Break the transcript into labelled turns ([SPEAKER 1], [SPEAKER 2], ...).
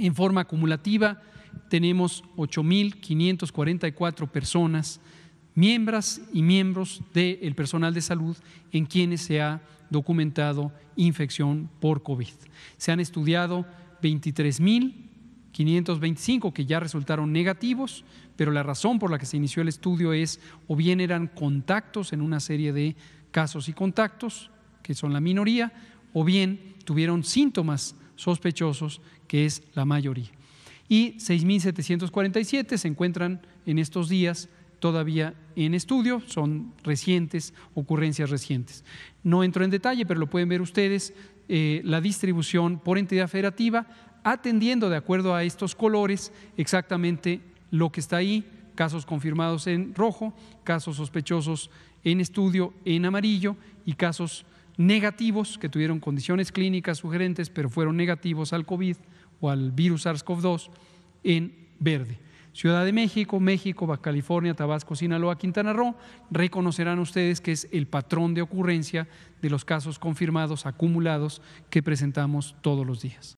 [SPEAKER 1] En forma acumulativa tenemos 8.544 personas, miembros y miembros del personal de salud en quienes se ha documentado infección por COVID. Se han estudiado 23.525 que ya resultaron negativos, pero la razón por la que se inició el estudio es o bien eran contactos en una serie de casos y contactos, que son la minoría, o bien tuvieron síntomas sospechosos, que es la mayoría. Y 6.747 se encuentran en estos días todavía en estudio, son recientes, ocurrencias recientes. No entro en detalle, pero lo pueden ver ustedes, eh, la distribución por entidad federativa, atendiendo de acuerdo a estos colores exactamente lo que está ahí, casos confirmados en rojo, casos sospechosos en estudio en amarillo y casos negativos, que tuvieron condiciones clínicas sugerentes, pero fueron negativos al COVID o al virus SARS-CoV-2 en verde. Ciudad de México, México, Baja California, Tabasco, Sinaloa, Quintana Roo, reconocerán ustedes que es el patrón de ocurrencia de los casos confirmados acumulados que presentamos todos los días.